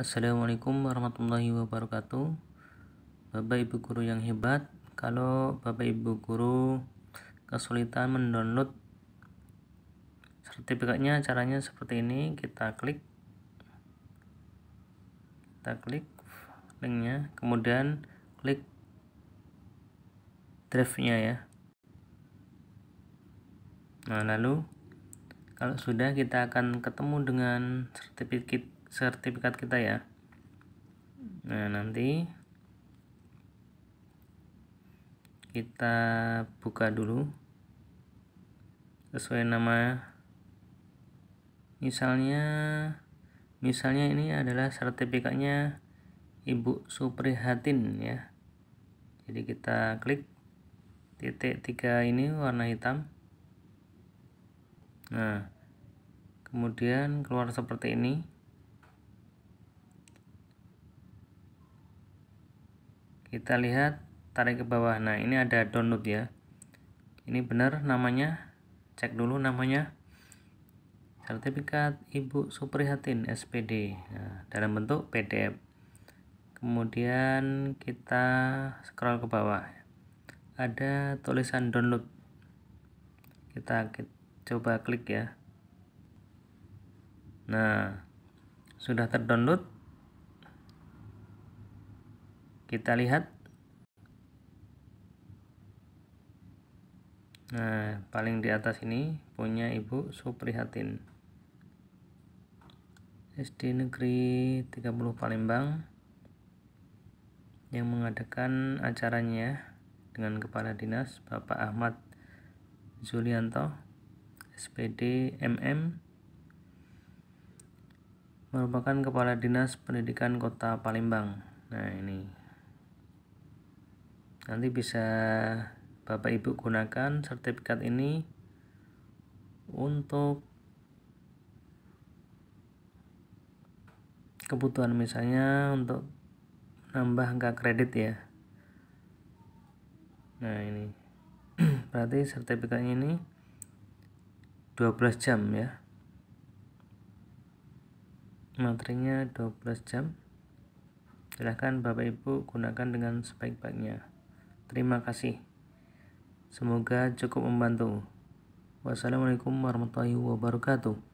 Assalamualaikum warahmatullahi wabarakatuh Bapak Ibu Guru yang hebat Kalau Bapak Ibu Guru kesulitan mendownload sertifikatnya caranya seperti ini kita klik kita klik linknya kemudian klik drive nya ya nah lalu kalau sudah kita akan ketemu dengan sertifikat sertifikat kita ya nah nanti kita buka dulu sesuai nama misalnya misalnya ini adalah sertifikatnya Ibu Suprihatin ya jadi kita klik titik tiga ini warna hitam nah kemudian keluar seperti ini kita lihat tarik ke bawah nah ini ada download ya ini benar namanya cek dulu namanya sertifikat ibu suprihatin SPD nah, dalam bentuk PDF kemudian kita scroll ke bawah ada tulisan download kita, kita coba klik ya nah sudah terdownload kita lihat. Nah, paling di atas ini punya Ibu Suprihatin. SD Negeri 30 Palembang yang mengadakan acaranya dengan Kepala Dinas Bapak Ahmad Zulianto SPD MM merupakan Kepala Dinas Pendidikan Kota Palembang. Nah, ini nanti bisa Bapak Ibu gunakan sertifikat ini untuk kebutuhan misalnya untuk nambah angka kredit ya nah ini berarti sertifikat ini 12 jam ya materinya 12 jam silahkan Bapak Ibu gunakan dengan sebaik-baiknya Terima kasih. Semoga cukup membantu. Wassalamualaikum warahmatullahi wabarakatuh.